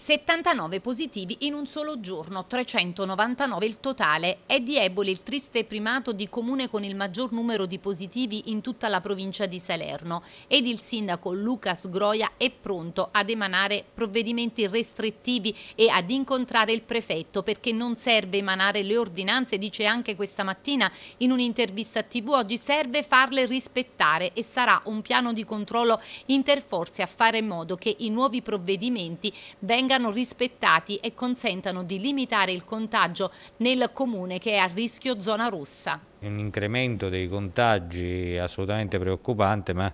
79 positivi in un solo giorno, 399 il totale. È di Eboli il triste primato di comune con il maggior numero di positivi in tutta la provincia di Salerno ed il sindaco Lucas Groia è pronto ad emanare provvedimenti restrittivi e ad incontrare il prefetto perché non serve emanare le ordinanze, dice anche questa mattina in un'intervista a TV oggi, serve farle rispettare e sarà un piano di controllo interforze a fare in modo che i nuovi provvedimenti vengano vengano rispettati e consentano di limitare il contagio nel comune che è a rischio zona rossa. Un incremento dei contagi assolutamente preoccupante, ma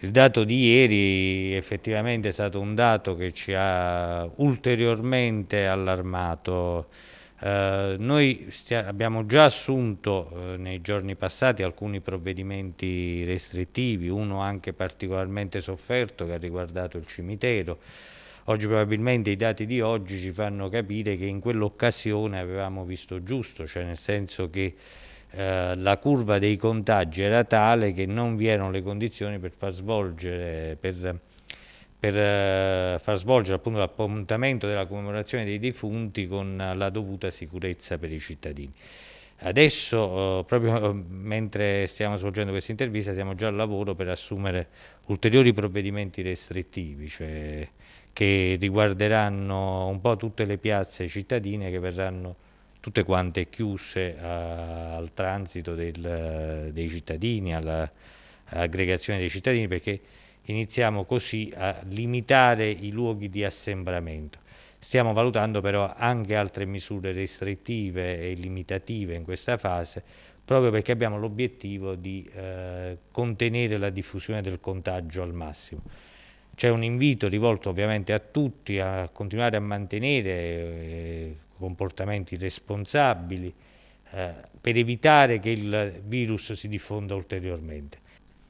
il dato di ieri effettivamente è stato un dato che ci ha ulteriormente allarmato. Eh, noi abbiamo già assunto eh, nei giorni passati alcuni provvedimenti restrittivi, uno anche particolarmente sofferto che ha riguardato il cimitero. Oggi probabilmente i dati di oggi ci fanno capire che in quell'occasione avevamo visto giusto, cioè nel senso che eh, la curva dei contagi era tale che non vi erano le condizioni per far svolgere, per, per eh, far svolgere l'appuntamento della commemorazione dei defunti con la dovuta sicurezza per i cittadini. Adesso, eh, proprio eh, mentre stiamo svolgendo questa intervista, siamo già al lavoro per assumere ulteriori provvedimenti restrittivi, cioè che riguarderanno un po' tutte le piazze cittadine che verranno tutte quante chiuse a, eh, al transito del, dei cittadini, all'aggregazione dei cittadini, perché iniziamo così a limitare i luoghi di assembramento. Stiamo valutando però anche altre misure restrittive e limitative in questa fase proprio perché abbiamo l'obiettivo di eh, contenere la diffusione del contagio al massimo. C'è un invito rivolto ovviamente a tutti a continuare a mantenere eh, comportamenti responsabili eh, per evitare che il virus si diffonda ulteriormente.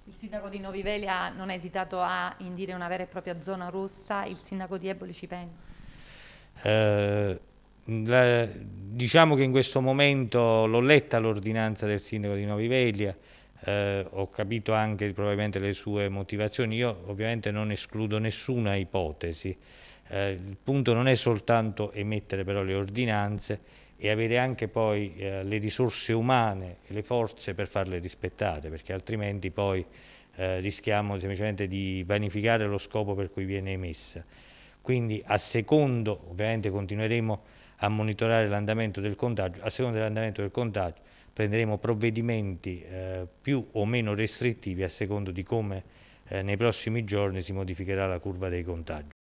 Il sindaco di Novivelia non ha esitato a indire una vera e propria zona rossa, il sindaco di Eboli ci pensa? Eh, la, diciamo che in questo momento l'ho letta l'ordinanza del sindaco di Noviveglia, eh, ho capito anche probabilmente le sue motivazioni, io ovviamente non escludo nessuna ipotesi, eh, il punto non è soltanto emettere però le ordinanze e avere anche poi eh, le risorse umane e le forze per farle rispettare, perché altrimenti poi eh, rischiamo semplicemente di vanificare lo scopo per cui viene emessa quindi a secondo, ovviamente continueremo a monitorare l'andamento del contagio, a seconda dell'andamento del contagio prenderemo provvedimenti eh, più o meno restrittivi a secondo di come eh, nei prossimi giorni si modificherà la curva dei contagi.